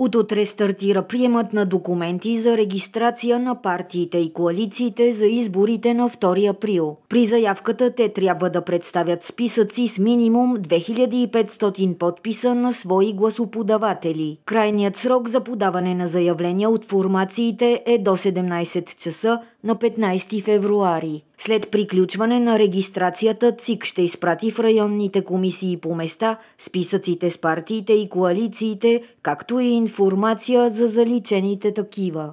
От утре стартира приемът на документи за регистрация на партиите и коалициите за изборите на 2 април. При заявката те трябва да представят списъци с минимум 2500 подписа на свои гласоподаватели. Крайният срок за подаване на заявления от формациите е до 17 часа на 15 февруари. След приключване на регистрацията ЦИК ще изпрати в районните комисии по места списъците с партиите и коалициите, както и информация за заличените такива.